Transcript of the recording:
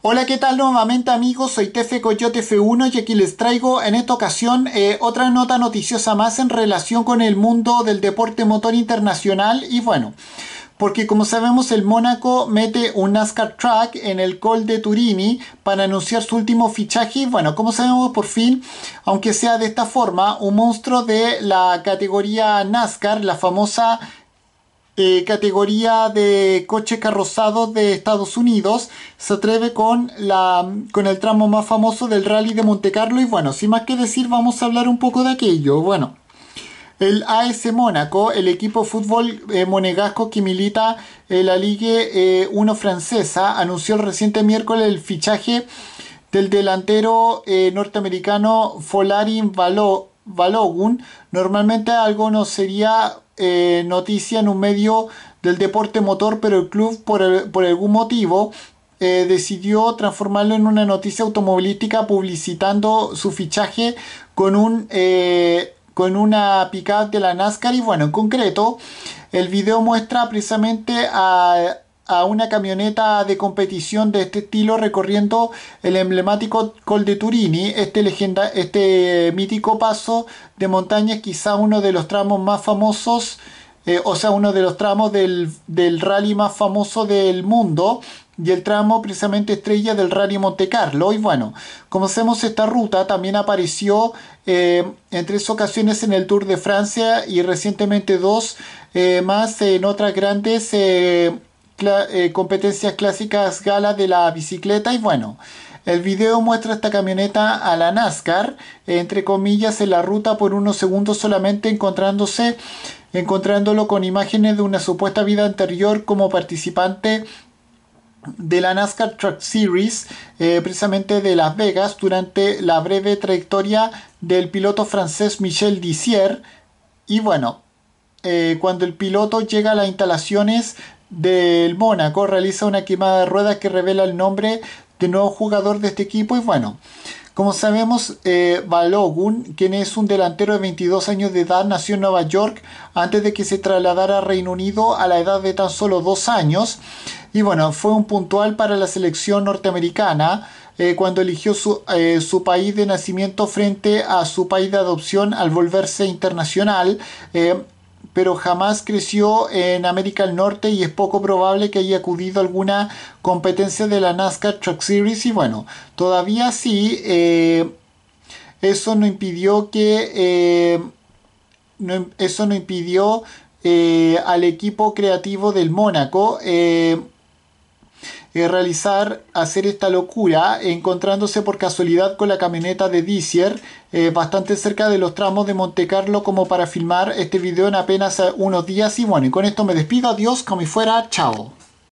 Hola, ¿qué tal nuevamente amigos? Soy Tefe Coyote F1 y aquí les traigo en esta ocasión eh, otra nota noticiosa más en relación con el mundo del deporte motor internacional y bueno, porque como sabemos el Mónaco mete un NASCAR Track en el Col de Turini para anunciar su último fichaje. y Bueno, como sabemos por fin, aunque sea de esta forma, un monstruo de la categoría NASCAR, la famosa categoría de coche carrozado de Estados Unidos. Se atreve con, la, con el tramo más famoso del rally de Monte Carlo. Y bueno, sin más que decir, vamos a hablar un poco de aquello. Bueno, el AS Mónaco, el equipo fútbol eh, monegasco que milita en la Ligue 1 eh, francesa, anunció el reciente miércoles el fichaje del delantero eh, norteamericano Folarin Valo normalmente algo no sería eh, noticia en un medio del deporte motor, pero el club por, algún motivo eh, decidió transformarlo en una noticia automovilística publicitando su fichaje con un eh, con una picada de la NASCAR y bueno, en concreto el video muestra precisamente a a una camioneta de competición de este estilo recorriendo el emblemático Col de Turini, este, legenda, este mítico paso de montaña, quizá uno de los tramos más famosos, eh, o sea, uno de los tramos del, rally más famoso del mundo, y el tramo precisamente estrella del Rally Monte Carlo. Y bueno, como hacemos esta ruta, también apareció eh, en tres ocasiones en el Tour de Francia y recientemente dos eh, más en otras grandes eh, competencias clásicas gala de la bicicleta y bueno. El video muestra esta camioneta a la NASCAR, entre comillas, en la ruta por unos segundos solamente encontrándose, encontrándolo con imágenes de una supuesta vida anterior como participante de la NASCAR Truck Series, eh, precisamente de Las Vegas, durante la breve trayectoria del piloto francés Michel Dissier... Y bueno, eh, cuando el piloto llega a las instalaciones del Mónaco realiza una quemada de ruedas que revela el nombre de nuevo jugador de este equipo y bueno, como sabemos, eh, Balogun, quien es un delantero de 22 años de edad, nació en Nueva York antes de que se trasladara a Reino Unido a la edad de tan solo dos años. Y bueno, fue un puntual para la selección norteamericana eh, cuando eligió su, eh, su, país de nacimiento frente a su país de adopción al volverse internacional pero jamás creció en América del Norte y es poco probable que haya acudido a alguna competencia de la NASCAR Truck Series y bueno, todavía sí, eh, eso no impidió que... Eh, eso no impidió eh, al equipo creativo del Mónaco realizar, hacer esta locura, encontrándose por casualidad con la camioneta de Dizier, eh, bastante cerca de los tramos de Monte Carlo como para filmar este video en apenas eh, unos días. Y bueno, y con esto me despido, adiós, como y fuera, chao.